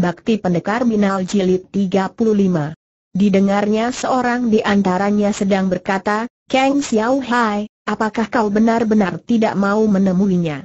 Bakti Pendekar Binal Jilid 35. Didengarnya seorang di antaranya sedang berkata, Kang Xiao Hai, apakah kau benar-benar tidak mau menemuinya?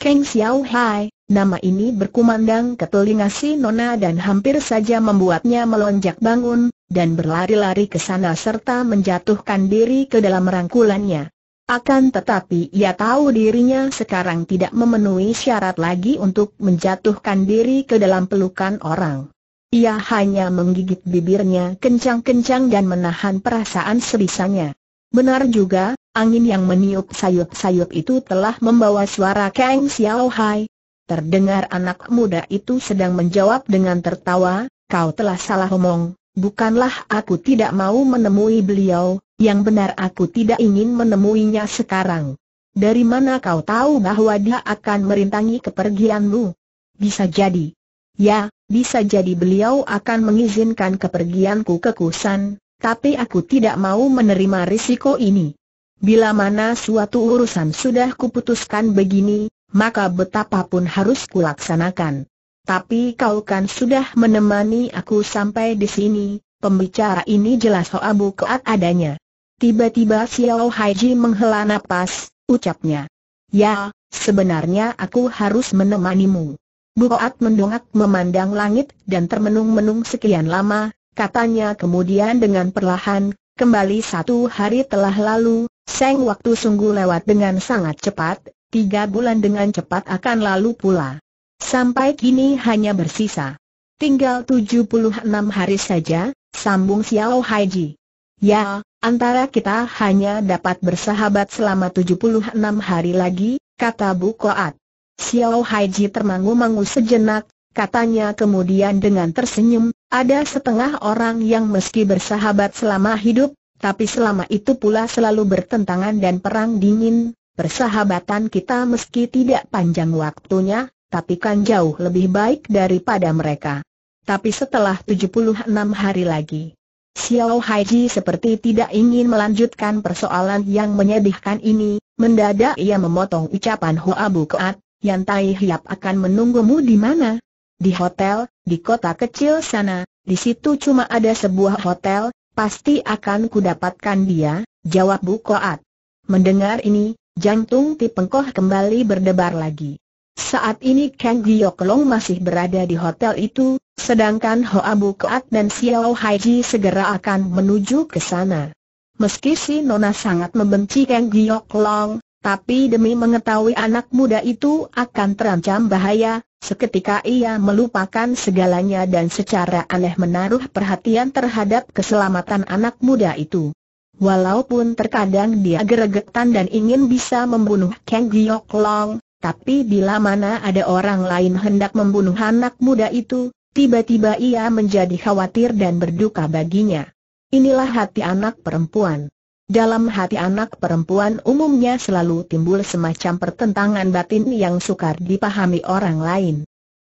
Kang Xiao Hai, nama ini berkumandang ke telinga si Nona dan hampir saja membuatnya melonjak bangun, dan berlari-lari ke sana serta menjatuhkan diri ke dalam rangkulannya. Akan tetapi ia tahu dirinya sekarang tidak memenuhi syarat lagi untuk menjatuhkan diri ke dalam pelukan orang. Ia hanya menggigit bibirnya kencang-kencang dan menahan perasaan sebisanya. Benar juga, angin yang meniup sayup-sayup itu telah membawa suara Kang Xiao Hai. Terdengar anak muda itu sedang menjawab dengan tertawa, kau telah salah omong, bukanlah aku tidak mau menemui beliau, yang benar aku tidak ingin menemuinya sekarang. Dari mana kau tahu bahwa dia akan merintangi kepergianmu? Bisa jadi. Ya, bisa jadi beliau akan mengizinkan kepergianku ke Kusan, tapi aku tidak mau menerima risiko ini. Bila mana suatu urusan sudah kuputuskan begini, maka betapapun harus kulaksanakan. Tapi kau kan sudah menemani aku sampai di sini, pembicara ini jelas Hoa buku adanya. Tiba-tiba Xiao Haiji menghela napas, ucapnya. Ya, sebenarnya aku harus menemanimu. Buat mendongak memandang langit dan termenung-menung sekian lama, katanya kemudian dengan perlahan, kembali satu hari telah lalu, seng waktu sungguh lewat dengan sangat cepat, tiga bulan dengan cepat akan lalu pula. Sampai kini hanya bersisa. Tinggal 76 hari saja, sambung Xiao Haiji. Ya, antara kita hanya dapat bersahabat selama 76 hari lagi, kata Bu Koat. Xiao Haiji termangu-mangu sejenak, katanya kemudian dengan tersenyum, ada setengah orang yang meski bersahabat selama hidup, tapi selama itu pula selalu bertentangan dan perang dingin, persahabatan kita meski tidak panjang waktunya, tapi kan jauh lebih baik daripada mereka. Tapi setelah 76 hari lagi, Xiao Haiji seperti tidak ingin melanjutkan persoalan yang menyedihkan ini, mendadak ia memotong ucapan Hoa Keat, Yan Tai Hiap akan menunggumu di mana? Di hotel, di kota kecil sana, di situ cuma ada sebuah hotel, pasti akan kudapatkan dia, jawab Bu Bukoat. Mendengar ini, jantung Tipengkoh kembali berdebar lagi. Saat ini Kang Long masih berada di hotel itu, sedangkan Hoa Keat dan Xiao Haiji segera akan menuju ke sana. Meski si Nona sangat membenci Kang Long, tapi demi mengetahui anak muda itu akan terancam bahaya, seketika ia melupakan segalanya dan secara aneh menaruh perhatian terhadap keselamatan anak muda itu. Walaupun terkadang dia geregetan dan ingin bisa membunuh Kang Long. Tapi bila mana ada orang lain hendak membunuh anak muda itu, tiba-tiba ia menjadi khawatir dan berduka baginya. Inilah hati anak perempuan. Dalam hati anak perempuan umumnya selalu timbul semacam pertentangan batin yang sukar dipahami orang lain.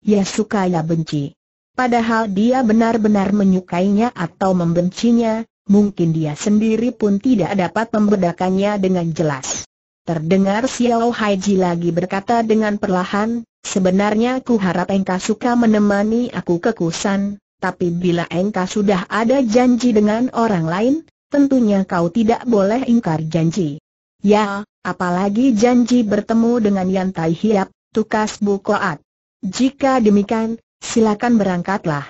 Ya suka ya benci. Padahal dia benar-benar menyukainya atau membencinya, mungkin dia sendiri pun tidak dapat membedakannya dengan jelas. Terdengar Xiao Haiji lagi berkata dengan perlahan, sebenarnya ku harap engkau suka menemani aku ke Kusan, tapi bila engkau sudah ada janji dengan orang lain, tentunya kau tidak boleh ingkar janji. Ya, apalagi janji bertemu dengan Yan Tai Hiap, tukas Bukoat. Jika demikian, silakan berangkatlah.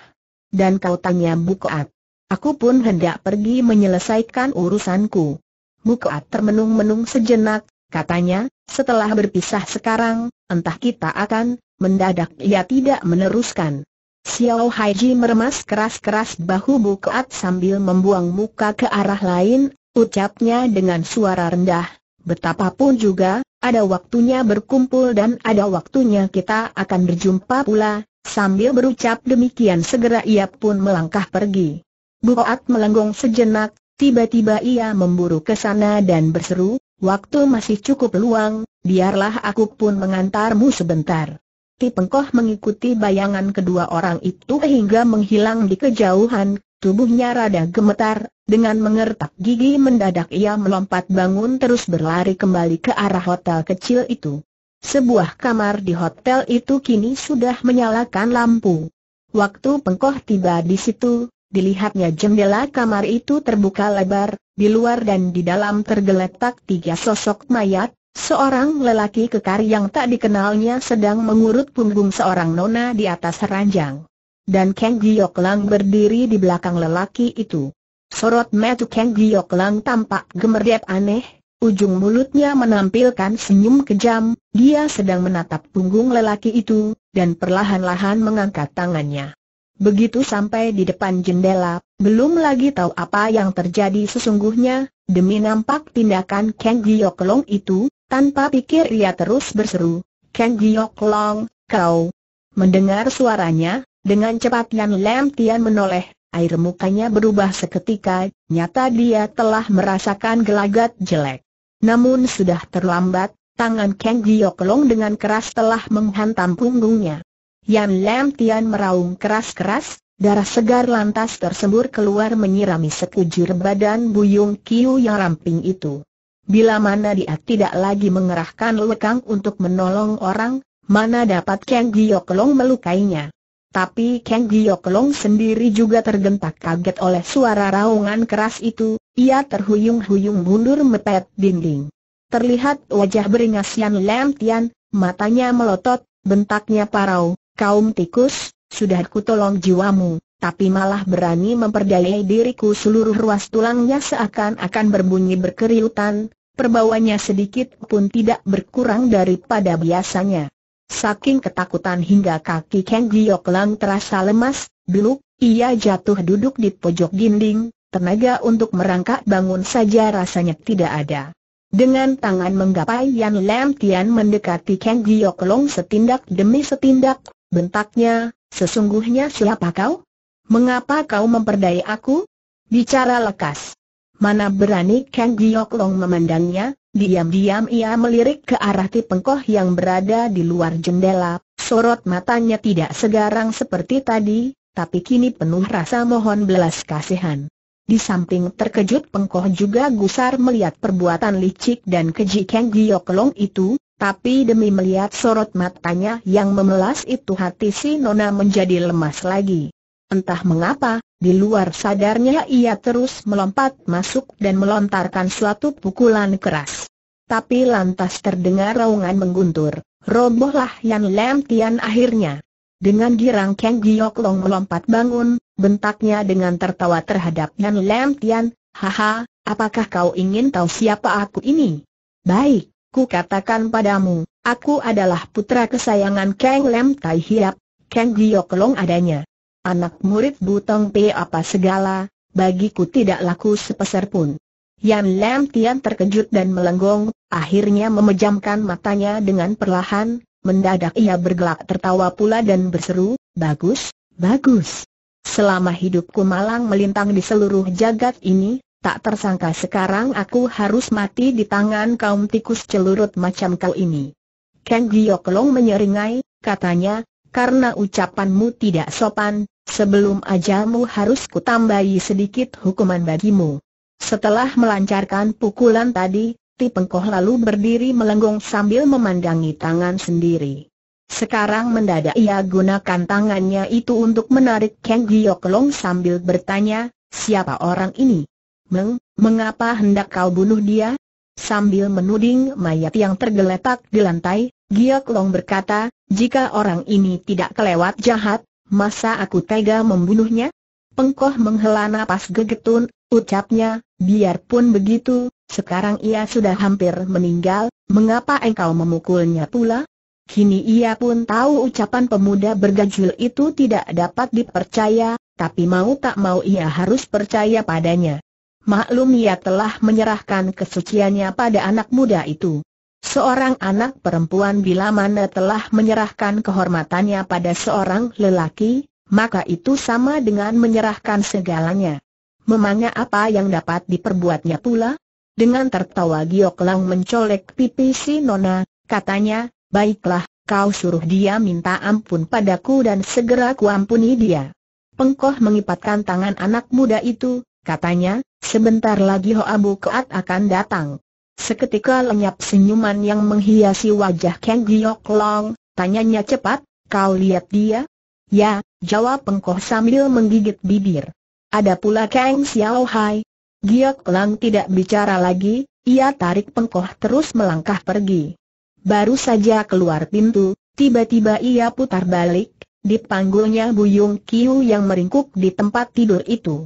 Dan kau tanya Bukoat. Aku pun hendak pergi menyelesaikan urusanku. Bukoat termenung-menung sejenak, katanya, setelah berpisah sekarang, entah kita akan, mendadak ia tidak meneruskan. Xiao Haiji meremas keras-keras bahu Bukaat sambil membuang muka ke arah lain, ucapnya dengan suara rendah, betapapun juga, ada waktunya berkumpul dan ada waktunya kita akan berjumpa pula, sambil berucap demikian segera ia pun melangkah pergi. Bukaat melenggong sejenak, tiba-tiba ia memburu ke sana dan berseru, Waktu masih cukup luang, biarlah aku pun mengantarmu sebentar. Ti Pengkoh mengikuti bayangan kedua orang itu hingga menghilang di kejauhan, tubuhnya rada gemetar, dengan mengertak gigi mendadak ia melompat bangun terus berlari kembali ke arah hotel kecil itu. Sebuah kamar di hotel itu kini sudah menyalakan lampu. Waktu Pengkoh tiba di situ, dilihatnya jendela kamar itu terbuka lebar, di luar dan di dalam tergeletak tiga sosok mayat, seorang lelaki kekar yang tak dikenalnya sedang mengurut punggung seorang nona di atas ranjang. Dan Kang Giok Lang berdiri di belakang lelaki itu. Sorot mata Kang Giok Lang tampak gemerdet aneh, ujung mulutnya menampilkan senyum kejam, dia sedang menatap punggung lelaki itu, dan perlahan-lahan mengangkat tangannya. Begitu sampai di depan jendela, belum lagi tahu apa yang terjadi sesungguhnya, demi nampak tindakan Kang Giok Long itu, tanpa pikir ia terus berseru, Kang Giok Long, kau! Mendengar suaranya, dengan cepat Yan Lam Tian menoleh, air mukanya berubah seketika, nyata dia telah merasakan gelagat jelek. Namun sudah terlambat, tangan Kang Giok Long dengan keras telah menghantam punggungnya. Yan Lam Tian meraung keras-keras, darah segar lantas tersembur keluar menyirami sekujur badan Buyung Kiu yang ramping itu. Bila mana dia tidak lagi mengerahkan lekang untuk menolong orang, mana dapat Kang Long melukainya. Tapi Kang Long sendiri juga tergentak kaget oleh suara raungan keras itu, ia terhuyung-huyung mundur mepet dinding. Terlihat wajah beringas Yan Lam Tian, matanya melotot, bentaknya parau, kaum tikus, sudah kutolong jiwamu, tapi malah berani memperdayai diriku seluruh ruas tulangnya seakan-akan berbunyi berkeriutan, perbawanya sedikit pun tidak berkurang daripada biasanya. Saking ketakutan hingga kaki Kang Giok Lang terasa lemas, beluk, ia jatuh duduk di pojok dinding, tenaga untuk merangkak bangun saja rasanya tidak ada. Dengan tangan menggapai Yan Lam Tian mendekati Kang Giok Long setindak demi setindak, bentaknya, sesungguhnya siapa kau? Mengapa kau memperdaya aku? Bicara lekas. Mana berani Kang Giok Long memandangnya, diam-diam ia melirik ke arah tipengkoh yang berada di luar jendela, sorot matanya tidak segarang seperti tadi, tapi kini penuh rasa mohon belas kasihan. Di samping terkejut pengkoh juga gusar melihat perbuatan licik dan keji Kang Giok Long itu, tapi demi melihat sorot matanya yang memelas itu hati si Nona menjadi lemas lagi. Entah mengapa, di luar sadarnya ia terus melompat masuk dan melontarkan suatu pukulan keras. Tapi lantas terdengar raungan mengguntur, robohlah Yan Lam Tian akhirnya. Dengan girang Kang Giok Long melompat bangun, bentaknya dengan tertawa terhadap Yan Lam Tian, Haha, apakah kau ingin tahu siapa aku ini? Baik, ku katakan padamu, aku adalah putra kesayangan Kang Lem Tai Hiap, Kang Giok Long adanya. Anak murid Butong Pe apa segala, bagiku tidak laku sepeser pun. Yan Lam Tian terkejut dan melenggong, akhirnya memejamkan matanya dengan perlahan, mendadak ia bergelak tertawa pula dan berseru, bagus, bagus. Selama hidupku malang melintang di seluruh jagat ini, tak tersangka sekarang aku harus mati di tangan kaum tikus celurut macam kau ini. Kang Gioklong menyeringai, katanya, karena ucapanmu tidak sopan, sebelum ajalmu harus kutambahi sedikit hukuman bagimu. Setelah melancarkan pukulan tadi, Ti Pengkoh lalu berdiri melenggung sambil memandangi tangan sendiri. Sekarang mendadak ia gunakan tangannya itu untuk menarik Kang Gioklong sambil bertanya, siapa orang ini? Meng, mengapa hendak kau bunuh dia? Sambil menuding mayat yang tergeletak di lantai, Giok Long berkata, jika orang ini tidak kelewat jahat, masa aku tega membunuhnya? Pengkoh menghela nafas gegetun, ucapnya, biarpun begitu, sekarang ia sudah hampir meninggal, mengapa engkau memukulnya pula? Kini ia pun tahu ucapan pemuda bergajul itu tidak dapat dipercaya, tapi mau tak mau ia harus percaya padanya. Maklum ia telah menyerahkan kesuciannya pada anak muda itu. Seorang anak perempuan bila mana telah menyerahkan kehormatannya pada seorang lelaki, maka itu sama dengan menyerahkan segalanya. Memangnya apa yang dapat diperbuatnya pula? Dengan tertawa Giok Lang mencolek pipi si Nona, katanya, baiklah, kau suruh dia minta ampun padaku dan segera kuampuni dia. Pengkoh mengipatkan tangan anak muda itu, Katanya, sebentar lagi Hoa Bukoat akan datang. Seketika lenyap senyuman yang menghiasi wajah Kang Giok Long, tanyanya cepat, kau lihat dia? Ya, jawab pengkoh sambil menggigit bibir. Ada pula Kang Xiao Hai. Giok Long tidak bicara lagi, ia tarik pengkoh terus melangkah pergi. Baru saja keluar pintu, tiba-tiba ia putar balik, dipanggulnya Buyung Kiu yang meringkuk di tempat tidur itu.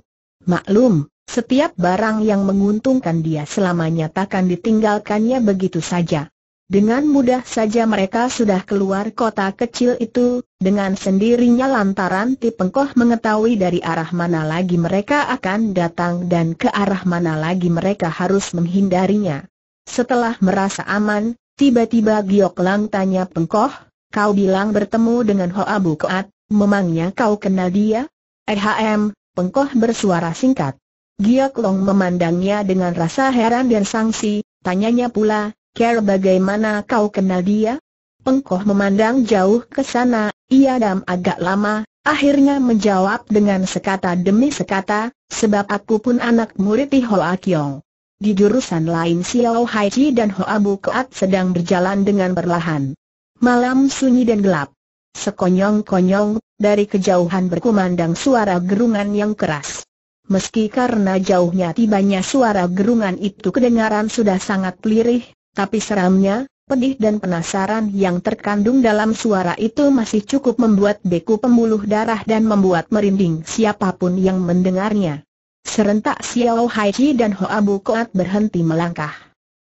Maklum, setiap barang yang menguntungkan dia selamanya takkan ditinggalkannya begitu saja. Dengan mudah saja mereka sudah keluar kota kecil itu, dengan sendirinya lantaran Tipengkoh mengetahui dari arah mana lagi mereka akan datang dan ke arah mana lagi mereka harus menghindarinya. Setelah merasa aman, tiba-tiba Giok Lang tanya Pengkoh, kau bilang bertemu dengan Hoa Bukoat, memangnya kau kenal dia? RHM. Eh, Pengkoh bersuara singkat. Giok Long memandangnya dengan rasa heran dan sangsi, tanyanya pula, Ker bagaimana kau kenal dia? Pengkoh memandang jauh ke sana, ia dam agak lama, akhirnya menjawab dengan sekata demi sekata, sebab aku pun anak murid Hoa Kiong. Di jurusan lain Xiao Hai Chi dan Hoa Bu Keat sedang berjalan dengan perlahan. Malam sunyi dan gelap. Sekonyong-konyong, dari kejauhan berkumandang suara gerungan yang keras. Meski karena jauhnya tibanya suara gerungan itu kedengaran sudah sangat lirih, tapi seramnya, pedih dan penasaran yang terkandung dalam suara itu masih cukup membuat beku pembuluh darah dan membuat merinding siapapun yang mendengarnya. Serentak Xiao Haiji dan Hoa Bu Koat berhenti melangkah.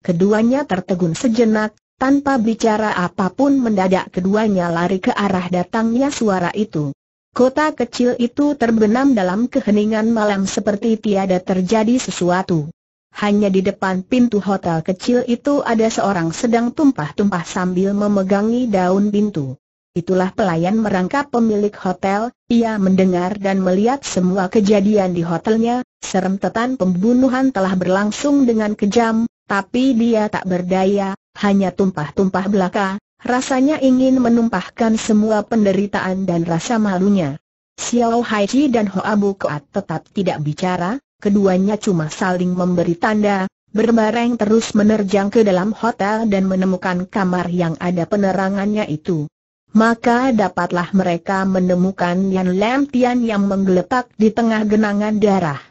Keduanya tertegun sejenak, tanpa bicara apapun mendadak keduanya lari ke arah datangnya suara itu. Kota kecil itu terbenam dalam keheningan malam seperti tiada terjadi sesuatu. Hanya di depan pintu hotel kecil itu ada seorang sedang tumpah-tumpah sambil memegangi daun pintu. Itulah pelayan merangkap pemilik hotel, ia mendengar dan melihat semua kejadian di hotelnya, serentetan pembunuhan telah berlangsung dengan kejam, tapi dia tak berdaya, hanya tumpah-tumpah belaka, rasanya ingin menumpahkan semua penderitaan dan rasa malunya. Xiao Haiji dan Hoa Bukoat tetap tidak bicara, keduanya cuma saling memberi tanda, berbareng terus menerjang ke dalam hotel dan menemukan kamar yang ada penerangannya itu. Maka dapatlah mereka menemukan Yan Lam Tian yang menggeletak di tengah genangan darah.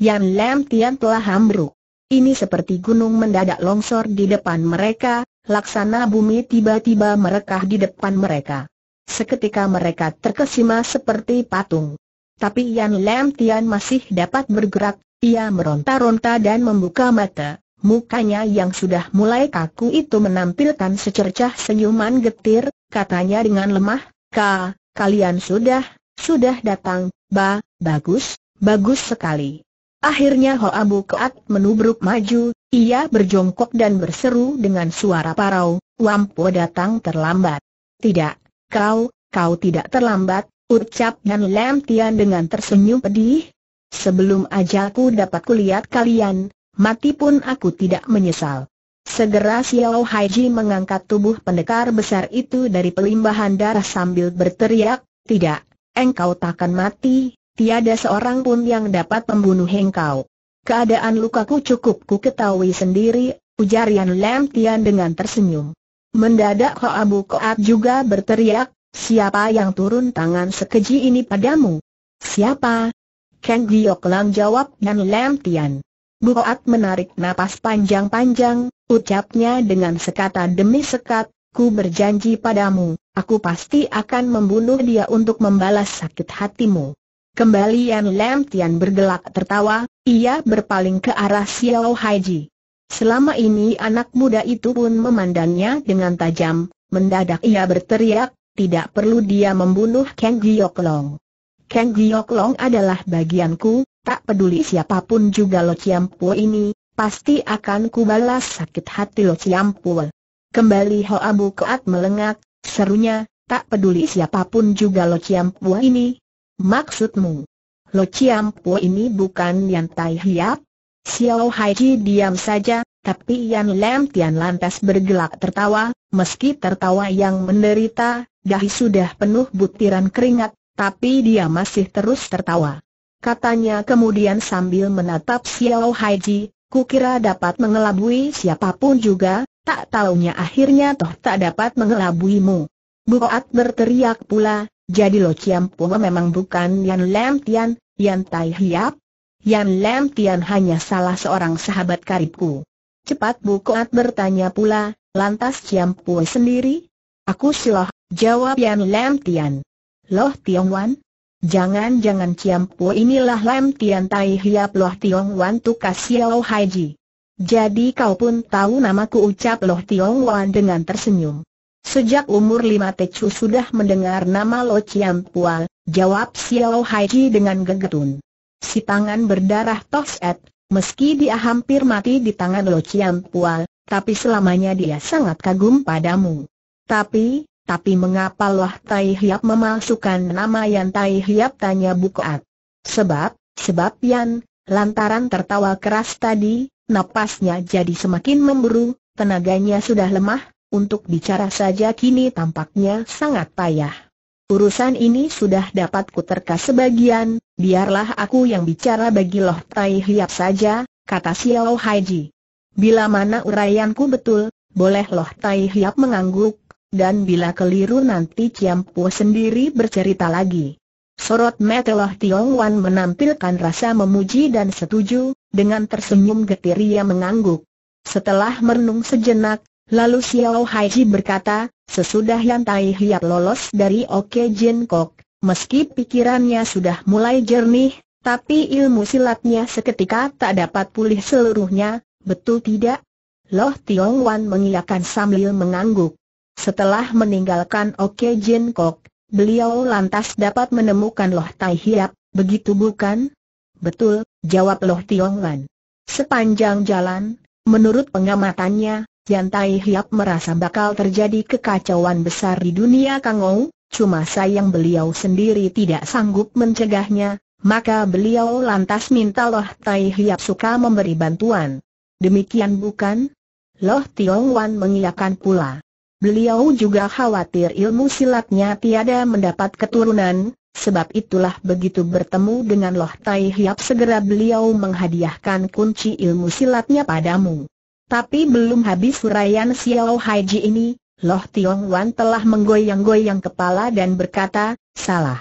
Yan Lam Tian telah hambruk. Ini seperti gunung mendadak longsor di depan mereka, laksana bumi tiba-tiba merekah di depan mereka. Seketika mereka terkesima seperti patung. Tapi Yan Lam Tian masih dapat bergerak, ia meronta-ronta dan membuka mata. Mukanya yang sudah mulai kaku itu menampilkan secercah senyuman getir, katanya dengan lemah, Ka, kalian sudah, sudah datang, ba, bagus, bagus sekali. Akhirnya Abu Keat menubruk maju, ia berjongkok dan berseru dengan suara parau, Wampo datang terlambat. Tidak, kau, kau tidak terlambat, ucap Nan Lam Tian dengan tersenyum pedih. Sebelum ajalku dapat kulihat kalian, mati pun aku tidak menyesal. Segera Xiao Haiji mengangkat tubuh pendekar besar itu dari pelimbahan darah sambil berteriak, tidak, engkau takkan mati, tiada seorang pun yang dapat membunuh engkau. Keadaan lukaku cukup ku ketahui sendiri, ujar Yan Lam Tian dengan tersenyum. Mendadak Ho Abu Koat juga berteriak, siapa yang turun tangan sekeji ini padamu? Siapa? Kang Giok Lang jawab Yan Lam Tian. Bu Koat menarik napas panjang-panjang, ucapnya dengan sekata demi sekat, ku berjanji padamu, aku pasti akan membunuh dia untuk membalas sakit hatimu. Kembali Yan Lam Tian bergelak tertawa, ia berpaling ke arah Xiao Haiji. Selama ini anak muda itu pun memandangnya dengan tajam, mendadak ia berteriak, tidak perlu dia membunuh Kang Long. Kang Long adalah bagianku, tak peduli siapapun juga Lo Ciampu ini, pasti akan kubalas sakit hati Lo Ciampu. Kembali Ho Abu keat melengak, serunya, tak peduli siapapun juga Lo Ciampu ini, Maksudmu? Lo Chiam Po ini bukan Yan Tai Hiap? Xiao Hai Ji diam saja, tapi Yan Lam Tian lantas bergelak tertawa, meski tertawa yang menderita, dahi sudah penuh butiran keringat, tapi dia masih terus tertawa. Katanya kemudian sambil menatap Xiao Hai Ji, kukira dapat mengelabui siapapun juga, tak taunya akhirnya toh tak dapat mengelabuimu. Buat berteriak pula, jadi Lo Chiam Pua memang bukan Yan Lam Tian, Yan Tai Hiap. Yan Lam Tian hanya salah seorang sahabat karibku. Cepat Bukoat bertanya pula, lantas Chiam Pua sendiri? Aku siloh, jawab Yan Lam Tian. Loh Tiong Wan? Jangan-jangan Chiam Pua inilah Lam Tian Tai Hiap Loh Tiong Wan tukas Xiao Haji. Jadi kau pun tahu namaku ucap Loh Tiong Wan dengan tersenyum. Sejak umur lima Tecu sudah mendengar nama Lo Chiam Pua, jawab Xiao Hai dengan gegetun. Si tangan berdarah Toset, meski dia hampir mati di tangan Lo Chiam Pua, tapi selamanya dia sangat kagum padamu. Tapi, tapi mengapa Loh Tai Hiap memalsukan nama Yan Tai Hiap tanya Bukoat? Sebab, sebab Yan, lantaran tertawa keras tadi, napasnya jadi semakin memburu, tenaganya sudah lemah, untuk bicara saja kini tampaknya sangat payah. Urusan ini sudah dapat kuterka sebagian, biarlah aku yang bicara bagi Loh Tai Hiap saja, kata Xiao Haiji. Bila mana uraianku betul, boleh Loh Tai Hiap mengangguk, dan bila keliru nanti Ciampu sendiri bercerita lagi. Sorot mata Loh Tiong Wan menampilkan rasa memuji dan setuju, dengan tersenyum getir ia mengangguk. Setelah merenung sejenak, Lalu Xiao Haiji berkata, sesudah Yan Tai Hiap lolos dari Oke Jin Kok, meski pikirannya sudah mulai jernih, tapi ilmu silatnya seketika tak dapat pulih seluruhnya, betul tidak? Loh Tiong Wan mengiyakan sambil mengangguk. Setelah meninggalkan Oke Jin Kok, beliau lantas dapat menemukan Loh Tai Hiap, begitu bukan? Betul, jawab Loh Tiong Wan. Sepanjang jalan, menurut pengamatannya, Kian Tai Hiap merasa bakal terjadi kekacauan besar di dunia Kang Kangou, cuma sayang beliau sendiri tidak sanggup mencegahnya, maka beliau lantas minta Loh Tai Hiap suka memberi bantuan. Demikian bukan? Loh Tiong Wan mengiyakan pula. Beliau juga khawatir ilmu silatnya tiada mendapat keturunan, Sebab itulah begitu bertemu dengan Loh Tai Hiap segera beliau menghadiahkan kunci ilmu silatnya padamu. Tapi belum habis uraian Xiao Haiji ini, Loh Tiong Wan telah menggoyang-goyang kepala dan berkata, salah.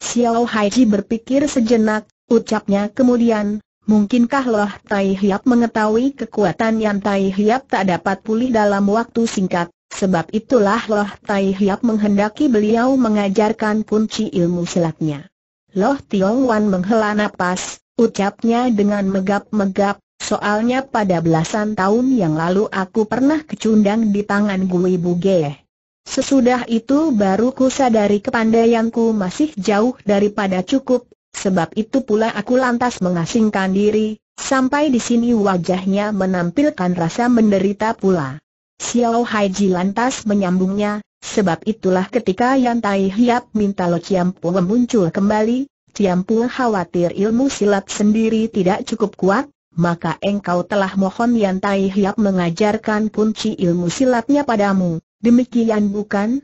Xiao Haiji berpikir sejenak, ucapnya kemudian, mungkinkah Loh Tai Hiap mengetahui kekuatan yang Tai Hiap tak dapat pulih dalam waktu singkat, sebab itulah Loh Tai Hiap menghendaki beliau mengajarkan kunci ilmu silatnya. Loh Tiong Wan menghela napas, ucapnya dengan megap-megap, Soalnya pada belasan tahun yang lalu aku pernah kecundang di tangan Gui Buge. Sesudah itu baru ku sadari kepandaianku masih jauh daripada cukup, sebab itu pula aku lantas mengasingkan diri, sampai di sini wajahnya menampilkan rasa menderita pula. Xiao Haiji lantas menyambungnya, sebab itulah ketika Yan Tai Hiap minta Lo Chiam muncul kembali, Chiam Pu khawatir ilmu silat sendiri tidak cukup kuat, maka engkau telah mohon Yan Tai Hiap mengajarkan kunci ilmu silatnya padamu, demikian bukan?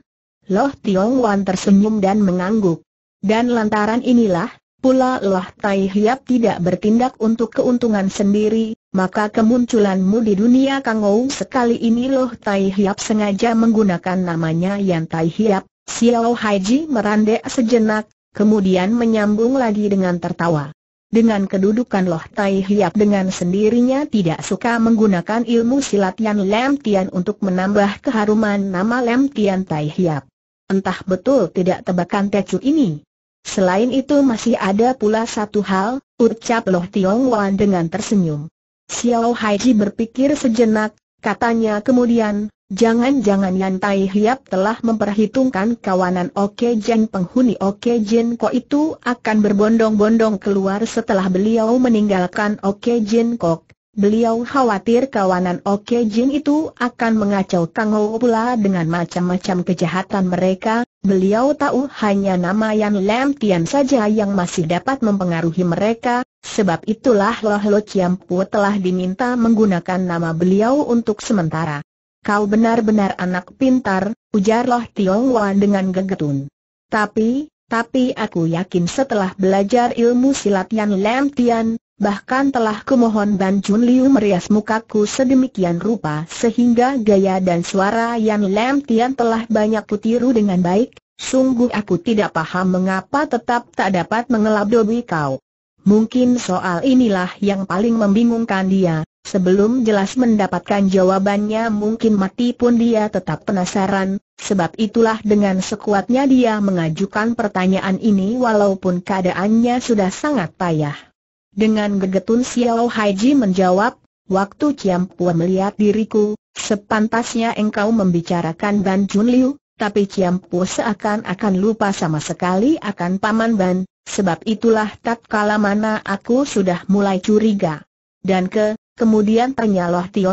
Loh Tiong Wan tersenyum dan mengangguk. Dan lantaran inilah, pula Loh Tai Hiap tidak bertindak untuk keuntungan sendiri, maka kemunculanmu di dunia Kang Kangou sekali ini Loh Tai Hiap sengaja menggunakan namanya Yan Tai Hiap, Xiao Haiji merandek sejenak, kemudian menyambung lagi dengan tertawa. Dengan kedudukan Loh Tai Hiap dengan sendirinya tidak suka menggunakan ilmu silat Yan Lem Tian untuk menambah keharuman nama Lem Tian Tai Hiap. Entah betul tidak tebakan Tecu ini. Selain itu masih ada pula satu hal, ucap Loh Tiong Wan dengan tersenyum. Xiao Haiji berpikir sejenak, katanya kemudian, Jangan-jangan Yan Tai Hiap telah memperhitungkan kawanan Oke Jen penghuni Oke Jen Ko itu akan berbondong-bondong keluar setelah beliau meninggalkan Oke Jen Kok. Beliau khawatir kawanan Oke Jin itu akan mengacau Kang Ho pula dengan macam-macam kejahatan mereka. Beliau tahu hanya nama Yan Lam Tian saja yang masih dapat mempengaruhi mereka, sebab itulah Loh Lo Chiam Pu telah diminta menggunakan nama beliau untuk sementara. Kau benar-benar anak pintar, ujar Loh Tiong Wan dengan gegetun. Tapi, tapi aku yakin setelah belajar ilmu silat Yan Lam Tian, bahkan telah kumohon Ban Jun Liu merias mukaku sedemikian rupa sehingga gaya dan suara Yan Lam Tian telah banyak kutiru dengan baik, sungguh aku tidak paham mengapa tetap tak dapat mengelabui kau. Mungkin soal inilah yang paling membingungkan dia, Sebelum jelas mendapatkan jawabannya mungkin mati pun dia tetap penasaran, sebab itulah dengan sekuatnya dia mengajukan pertanyaan ini walaupun keadaannya sudah sangat payah. Dengan gegetun Xiao Haiji menjawab, waktu Chiam Pua melihat diriku, sepantasnya engkau membicarakan Ban Jun Liu, tapi Chiam Pua seakan-akan lupa sama sekali akan Paman Ban, sebab itulah tak kalah mana aku sudah mulai curiga. Dan ke, kemudian tanya Loh Ku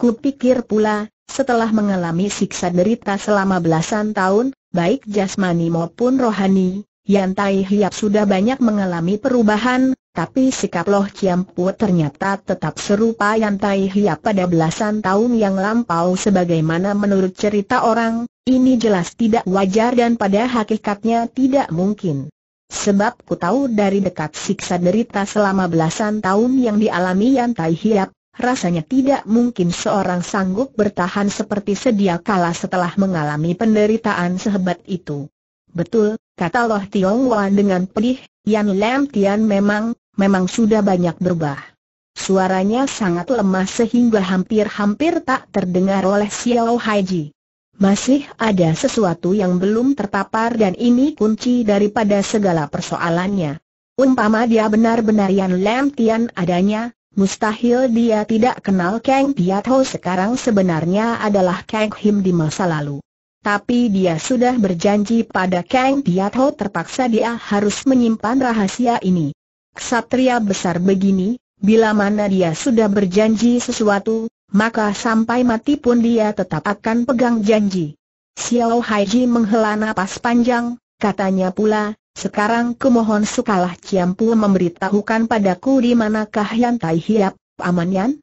Kupikir pula, setelah mengalami siksa derita selama belasan tahun, baik jasmani maupun rohani, Yan Tai Hiap sudah banyak mengalami perubahan, tapi sikap Loh Ciampu ternyata tetap serupa Yan Tai Hiap pada belasan tahun yang lampau sebagaimana menurut cerita orang, ini jelas tidak wajar dan pada hakikatnya tidak mungkin. Sebab ku tahu dari dekat siksa derita selama belasan tahun yang dialami Yan Tai Hiap, rasanya tidak mungkin seorang sanggup bertahan seperti sedia kala setelah mengalami penderitaan sehebat itu. Betul, kata Loh Tiong Wan dengan pedih, Yan Lam Tian memang, memang sudah banyak berubah. Suaranya sangat lemah sehingga hampir-hampir tak terdengar oleh Xiao Haiji. Masih ada sesuatu yang belum terpapar dan ini kunci daripada segala persoalannya. Umpama dia benar-benar Yan Lam Tian adanya, mustahil dia tidak kenal Kang Ho sekarang sebenarnya adalah Kang Him di masa lalu. Tapi dia sudah berjanji pada Kang Ho terpaksa dia harus menyimpan rahasia ini. Ksatria besar begini, bila mana dia sudah berjanji sesuatu, maka sampai mati pun dia tetap akan pegang janji. Xiao Haiji menghela nafas panjang, katanya pula, sekarang kumohon sukalah Ciampu memberitahukan padaku di manakah Yan Tai Hiap, Amanyan?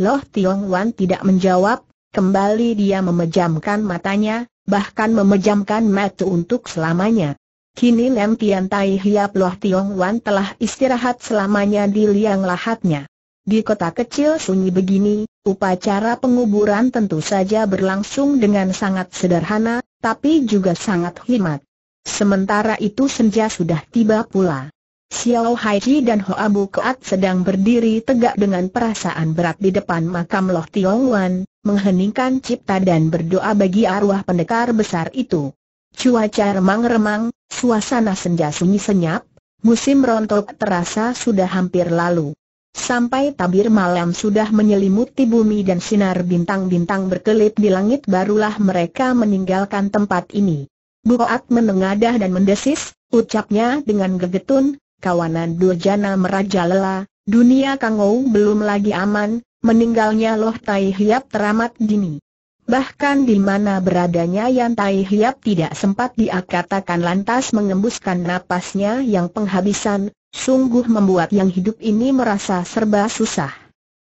Loh Tiong Wan tidak menjawab, kembali dia memejamkan matanya, bahkan memejamkan mata untuk selamanya. Kini Lem Tian Tai Hiap Loh Tiong Wan telah istirahat selamanya di liang lahatnya. Di kota kecil sunyi begini, upacara penguburan tentu saja berlangsung dengan sangat sederhana, tapi juga sangat khidmat. Sementara itu senja sudah tiba pula. Xiao Haiji dan Ho Abu Keat sedang berdiri tegak dengan perasaan berat di depan makam Loh Tiong Wan, mengheningkan cipta dan berdoa bagi arwah pendekar besar itu. Cuaca remang-remang, suasana senja sunyi senyap, musim rontok terasa sudah hampir lalu. Sampai tabir malam sudah menyelimuti bumi dan sinar bintang-bintang berkelip di langit barulah mereka meninggalkan tempat ini. Buat menengadah dan mendesis, ucapnya dengan gegetun, kawanan Durjana merajalela, dunia Kangou belum lagi aman, meninggalnya Loh Tai Hiap teramat dini. Bahkan di mana beradanya yang Tai Hiap tidak sempat diakatakan lantas mengembuskan napasnya yang penghabisan, sungguh membuat yang hidup ini merasa serba susah.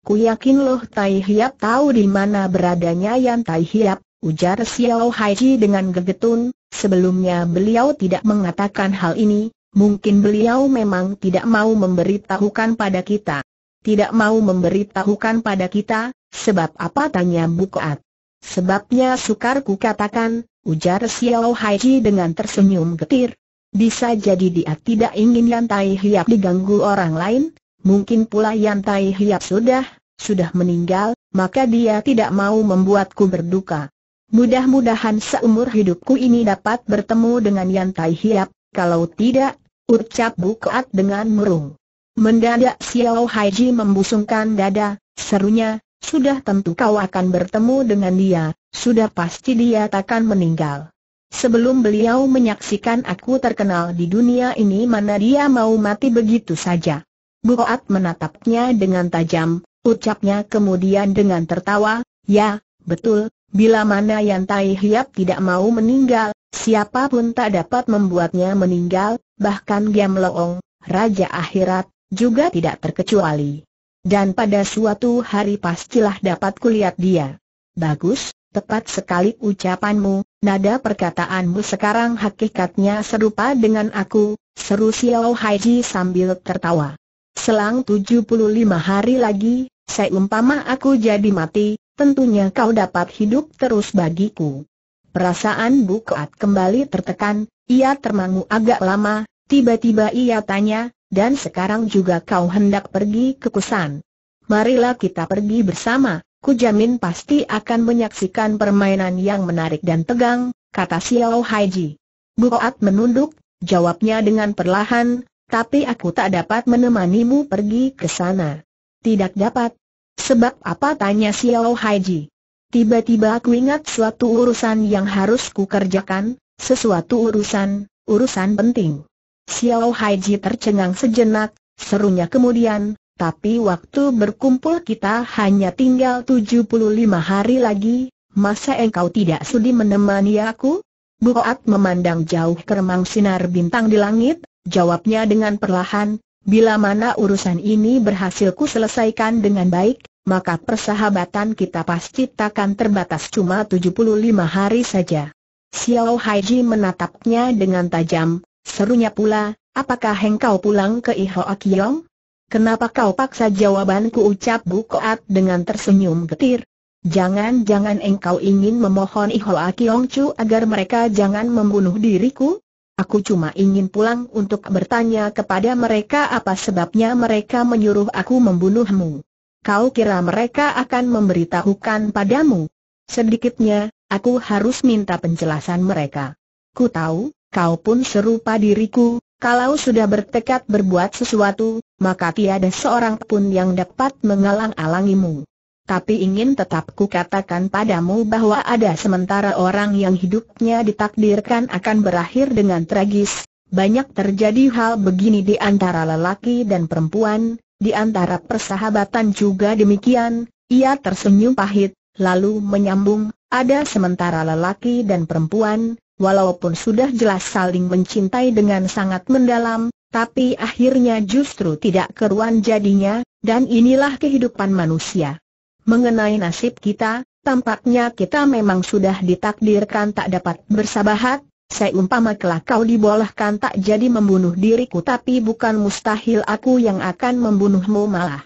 Ku yakin loh Tai Hiap tahu di mana beradanya Yan Tai Hiap, ujar Xiao Haiji dengan gegetun, sebelumnya beliau tidak mengatakan hal ini, mungkin beliau memang tidak mau memberitahukan pada kita. Tidak mau memberitahukan pada kita, sebab apa tanya Bukoat. Sebabnya sukar ku katakan, ujar Xiao Haiji dengan tersenyum getir, bisa jadi dia tidak ingin Yantai Hiap diganggu orang lain, mungkin pula Yantai Hiap sudah, sudah meninggal, maka dia tidak mau membuatku berduka. Mudah-mudahan seumur hidupku ini dapat bertemu dengan Yantai Hiap, kalau tidak, ucap Bukat dengan murung. Mendadak Xiao Haiji membusungkan dada, serunya, sudah tentu kau akan bertemu dengan dia, sudah pasti dia takkan meninggal. Sebelum beliau menyaksikan aku terkenal di dunia ini mana dia mau mati begitu saja. Buat menatapnya dengan tajam, ucapnya kemudian dengan tertawa, ya, betul, bila mana yang Tai Hiap tidak mau meninggal, siapapun tak dapat membuatnya meninggal, bahkan Giam Loong, Raja Akhirat, juga tidak terkecuali. Dan pada suatu hari pastilah dapat kulihat dia. Bagus, tepat sekali ucapanmu, Nada perkataanmu sekarang hakikatnya serupa dengan aku, seru Xiao Haiji sambil tertawa. Selang 75 hari lagi, seumpama aku jadi mati, tentunya kau dapat hidup terus bagiku. Perasaan bukuat kembali tertekan, ia termangu agak lama, tiba-tiba ia tanya, dan sekarang juga kau hendak pergi ke Kusan. Marilah kita pergi bersama, kujamin pasti akan menyaksikan permainan yang menarik dan tegang, kata Xiao Haiji. Buat menunduk, jawabnya dengan perlahan, tapi aku tak dapat menemanimu pergi ke sana. Tidak dapat. Sebab apa tanya Xiao Haiji? Tiba-tiba aku ingat suatu urusan yang harus kukerjakan, sesuatu urusan, urusan penting. Xiao Haiji tercengang sejenak, serunya kemudian, tapi waktu berkumpul kita hanya tinggal 75 hari lagi, masa engkau tidak sudi menemani aku? Buat memandang jauh ke remang sinar bintang di langit, jawabnya dengan perlahan, bila mana urusan ini berhasil ku selesaikan dengan baik, maka persahabatan kita pasti takkan terbatas cuma 75 hari saja. Xiao Haiji menatapnya dengan tajam, serunya pula, apakah engkau pulang ke Iho Akiong? Kenapa kau paksa jawabanku ucap Bu Koat dengan tersenyum getir? Jangan-jangan engkau ingin memohon Hoa Kiong Chu agar mereka jangan membunuh diriku? Aku cuma ingin pulang untuk bertanya kepada mereka apa sebabnya mereka menyuruh aku membunuhmu. Kau kira mereka akan memberitahukan padamu? Sedikitnya, aku harus minta penjelasan mereka. Ku tahu, kau pun serupa diriku, kalau sudah bertekad berbuat sesuatu, maka tiada seorang pun yang dapat mengalang-alangimu. Tapi ingin tetap kukatakan padamu bahwa ada sementara orang yang hidupnya ditakdirkan akan berakhir dengan tragis, banyak terjadi hal begini di antara lelaki dan perempuan, di antara persahabatan juga demikian, ia tersenyum pahit, lalu menyambung, ada sementara lelaki dan perempuan, walaupun sudah jelas saling mencintai dengan sangat mendalam, tapi akhirnya justru tidak keruan jadinya, dan inilah kehidupan manusia. Mengenai nasib kita, tampaknya kita memang sudah ditakdirkan tak dapat bersabahat, seumpama kelak kau dibolehkan tak jadi membunuh diriku tapi bukan mustahil aku yang akan membunuhmu malah.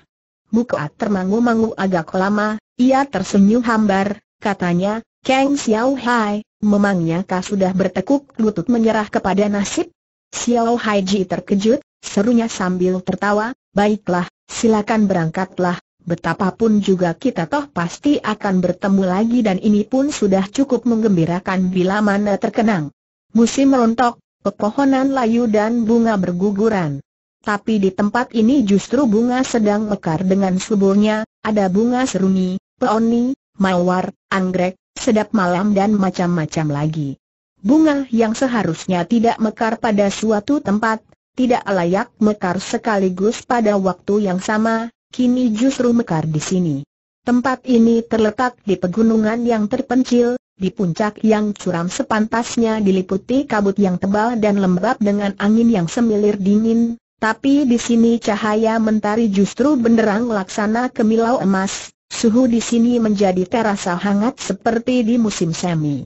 Bukat termangu-mangu agak lama, ia tersenyum hambar, katanya, Kang Xiao Hai, memangnya kau sudah bertekuk lutut menyerah kepada nasib? Xiao Haiji terkejut, serunya sambil tertawa, baiklah, silakan berangkatlah, betapapun juga kita toh pasti akan bertemu lagi dan ini pun sudah cukup menggembirakan bila mana terkenang. Musim rontok, pepohonan layu dan bunga berguguran. Tapi di tempat ini justru bunga sedang mekar dengan suburnya, ada bunga seruni, peoni, mawar, anggrek, sedap malam dan macam-macam lagi bunga yang seharusnya tidak mekar pada suatu tempat, tidak layak mekar sekaligus pada waktu yang sama, kini justru mekar di sini. Tempat ini terletak di pegunungan yang terpencil, di puncak yang curam sepantasnya diliputi kabut yang tebal dan lembab dengan angin yang semilir dingin, tapi di sini cahaya mentari justru benderang laksana kemilau emas, suhu di sini menjadi terasa hangat seperti di musim semi.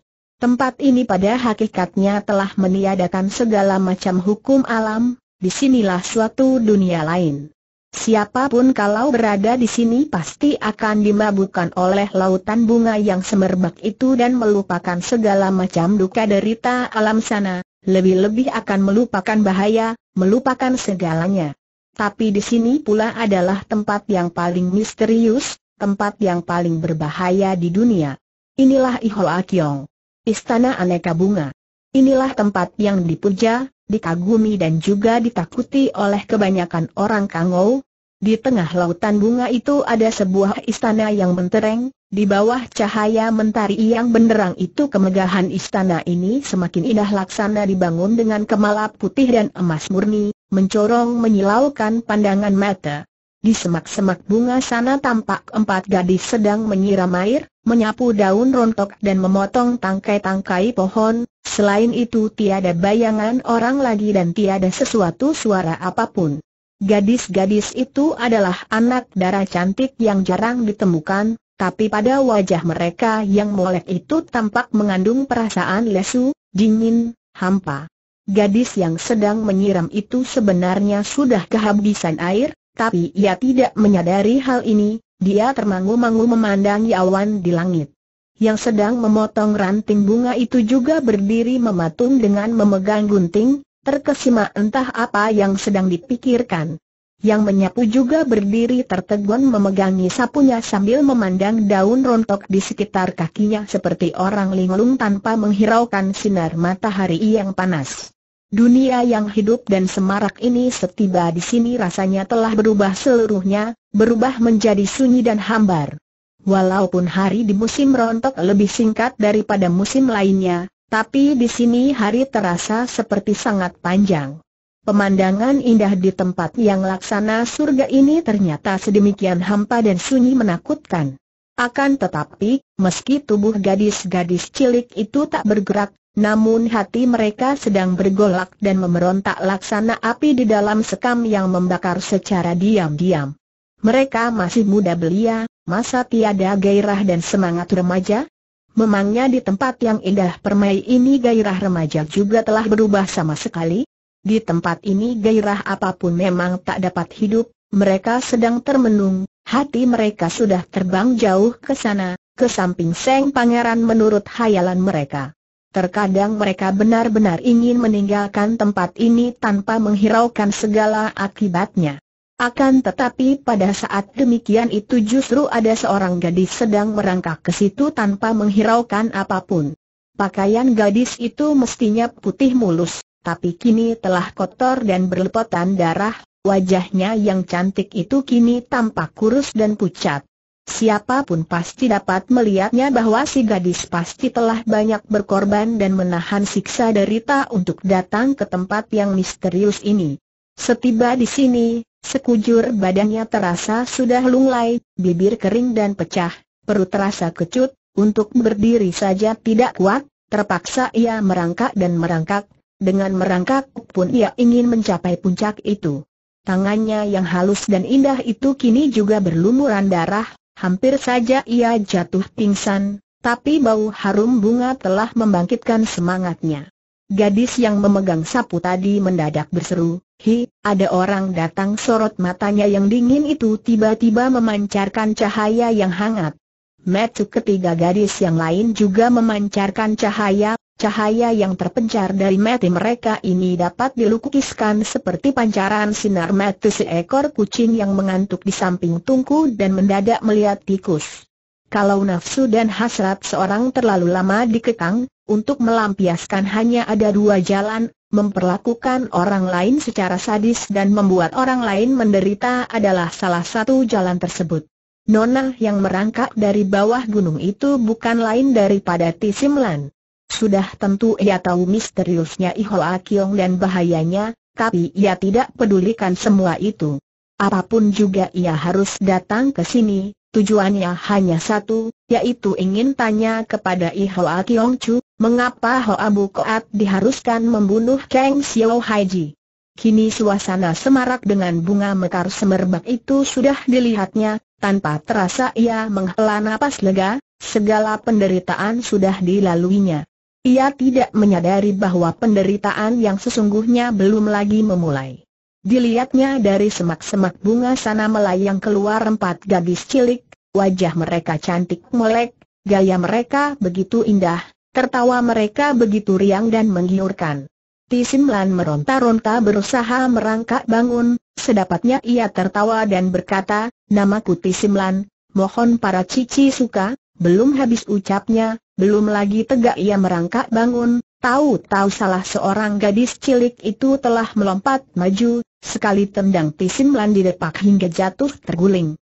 Tempat ini pada hakikatnya telah meniadakan segala macam hukum alam, disinilah suatu dunia lain. Siapapun kalau berada di sini pasti akan dimabukkan oleh lautan bunga yang semerbak itu dan melupakan segala macam duka derita alam sana, lebih-lebih akan melupakan bahaya, melupakan segalanya. Tapi di sini pula adalah tempat yang paling misterius, tempat yang paling berbahaya di dunia. Inilah Ihoa Akyong. Istana Aneka Bunga. Inilah tempat yang dipuja, dikagumi dan juga ditakuti oleh kebanyakan orang Kangou. Di tengah lautan bunga itu ada sebuah istana yang mentereng, di bawah cahaya mentari yang benderang itu kemegahan istana ini semakin indah laksana dibangun dengan kemalap putih dan emas murni, mencorong menyilaukan pandangan mata. Di semak-semak bunga sana tampak empat gadis sedang menyiram air, menyapu daun rontok dan memotong tangkai-tangkai pohon, selain itu tiada bayangan orang lagi dan tiada sesuatu suara apapun. Gadis-gadis itu adalah anak darah cantik yang jarang ditemukan, tapi pada wajah mereka yang molek itu tampak mengandung perasaan lesu, dingin, hampa. Gadis yang sedang menyiram itu sebenarnya sudah kehabisan air, tapi ia tidak menyadari hal ini, dia termangu-mangu memandangi awan di langit. Yang sedang memotong ranting bunga itu juga berdiri mematung dengan memegang gunting, terkesima entah apa yang sedang dipikirkan. Yang menyapu juga berdiri tertegun memegangi sapunya sambil memandang daun rontok di sekitar kakinya seperti orang linglung tanpa menghiraukan sinar matahari yang panas. Dunia yang hidup dan semarak ini setiba di sini rasanya telah berubah seluruhnya, berubah menjadi sunyi dan hambar. Walaupun hari di musim rontok lebih singkat daripada musim lainnya, tapi di sini hari terasa seperti sangat panjang. Pemandangan indah di tempat yang laksana surga ini ternyata sedemikian hampa dan sunyi menakutkan. Akan tetapi, meski tubuh gadis-gadis cilik itu tak bergerak, namun hati mereka sedang bergolak dan memberontak laksana api di dalam sekam yang membakar secara diam-diam. Mereka masih muda belia, masa tiada gairah dan semangat remaja? Memangnya di tempat yang indah permai ini gairah remaja juga telah berubah sama sekali? Di tempat ini gairah apapun memang tak dapat hidup, mereka sedang termenung, hati mereka sudah terbang jauh ke sana, ke samping Seng Pangeran menurut hayalan mereka. Terkadang mereka benar-benar ingin meninggalkan tempat ini tanpa menghiraukan segala akibatnya. Akan tetapi pada saat demikian itu justru ada seorang gadis sedang merangkak ke situ tanpa menghiraukan apapun. Pakaian gadis itu mestinya putih mulus, tapi kini telah kotor dan berlepotan darah, wajahnya yang cantik itu kini tampak kurus dan pucat. Siapapun pasti dapat melihatnya bahwa si gadis pasti telah banyak berkorban dan menahan siksa derita untuk datang ke tempat yang misterius ini. Setiba di sini, sekujur badannya terasa sudah lunglai, bibir kering dan pecah, perut terasa kecut, untuk berdiri saja tidak kuat, terpaksa ia merangkak dan merangkak, dengan merangkak pun ia ingin mencapai puncak itu. Tangannya yang halus dan indah itu kini juga berlumuran darah, Hampir saja ia jatuh pingsan, tapi bau harum bunga telah membangkitkan semangatnya. Gadis yang memegang sapu tadi mendadak berseru, Hi, ada orang datang sorot matanya yang dingin itu tiba-tiba memancarkan cahaya yang hangat. Metu ketiga gadis yang lain juga memancarkan cahaya, Cahaya yang terpencar dari mati mereka ini dapat dilukiskan seperti pancaran sinar mata seekor kucing yang mengantuk di samping tungku dan mendadak melihat tikus. Kalau nafsu dan hasrat seorang terlalu lama dikekang, untuk melampiaskan hanya ada dua jalan, memperlakukan orang lain secara sadis dan membuat orang lain menderita adalah salah satu jalan tersebut. Nona yang merangkak dari bawah gunung itu bukan lain daripada Tisimlan. Sudah tentu ia tahu misteriusnya Iho Akiong dan bahayanya, tapi ia tidak pedulikan semua itu. Apapun juga ia harus datang ke sini, tujuannya hanya satu, yaitu ingin tanya kepada Iho Akiong Chu, mengapa Ho Abu Koat diharuskan membunuh Kang Xiao Haiji. Kini suasana semarak dengan bunga mekar semerbak itu sudah dilihatnya, tanpa terasa ia menghela napas lega, segala penderitaan sudah dilaluinya. Ia tidak menyadari bahwa penderitaan yang sesungguhnya belum lagi memulai. Dilihatnya dari semak-semak bunga sana melayang keluar empat gadis cilik, wajah mereka cantik melek, gaya mereka begitu indah, tertawa mereka begitu riang dan menggiurkan. Tisimlan meronta-ronta berusaha merangkak bangun, sedapatnya ia tertawa dan berkata, namaku Tisimlan, mohon para cici suka, belum habis ucapnya, belum lagi tegak ia merangkak bangun, tahu-tahu salah seorang gadis cilik itu telah melompat maju, sekali tendang pisim landi depak hingga jatuh terguling.